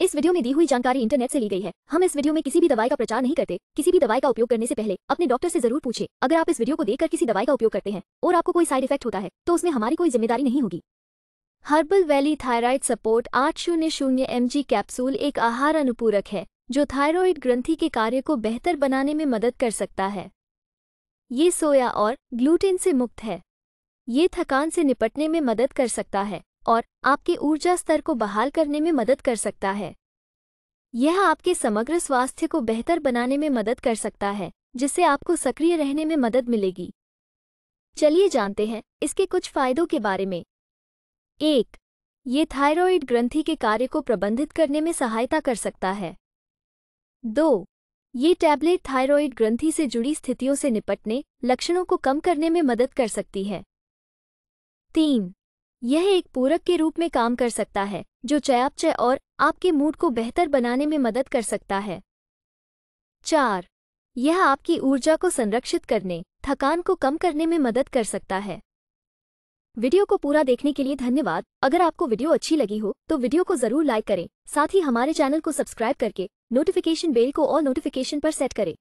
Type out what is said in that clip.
इस वीडियो में दी हुई जानकारी इंटरनेट से ली गई है हम इस वीडियो में किसी भी दवाई का प्रचार नहीं करते किसी भी दवाई का उपयोग करने से पहले अपने डॉक्टर से जरूर पूछे अगर आप इस वीडियो को देखकर किसी दवाई का उपयोग करते हैं और आपको कोई साइड इफेक्ट होता है तो उसमें हमारी कोई जिम्मेदारी नहीं होगी हर्बल वैली थायराइड सपोर्ट आठ शून्य शून्य एम जी कैप्सूल एक आहार अनुपूरक है जो थायराइड ग्रंथि के कार्य को बेहतर बनाने में मदद कर सकता है ये सोया और ग्लूटेन से मुक्त है ये थकान से निपटने में मदद कर सकता है और आपके ऊर्जा स्तर को बहाल करने में मदद कर सकता है यह आपके समग्र स्वास्थ्य को बेहतर बनाने में मदद कर सकता है जिससे आपको सक्रिय रहने में मदद मिलेगी चलिए जानते हैं इसके कुछ फायदों के बारे में एक ये थायरॉइड ग्रंथि के कार्य को प्रबंधित करने में सहायता कर सकता है दो ये टैबलेट थायरॉइड ग्रंथि से जुड़ी स्थितियों से निपटने लक्षणों को कम करने में मदद कर सकती है तीन यह एक पूरक के रूप में काम कर सकता है जो चयापचय और आपके मूड को बेहतर बनाने में मदद कर सकता है चार यह आपकी ऊर्जा को संरक्षित करने थकान को कम करने में मदद कर सकता है वीडियो को पूरा देखने के लिए धन्यवाद अगर आपको वीडियो अच्छी लगी हो तो वीडियो को जरूर लाइक करें साथ ही हमारे चैनल को सब्सक्राइब करके नोटिफिकेशन बेल को और नोटिफिकेशन पर सेट करें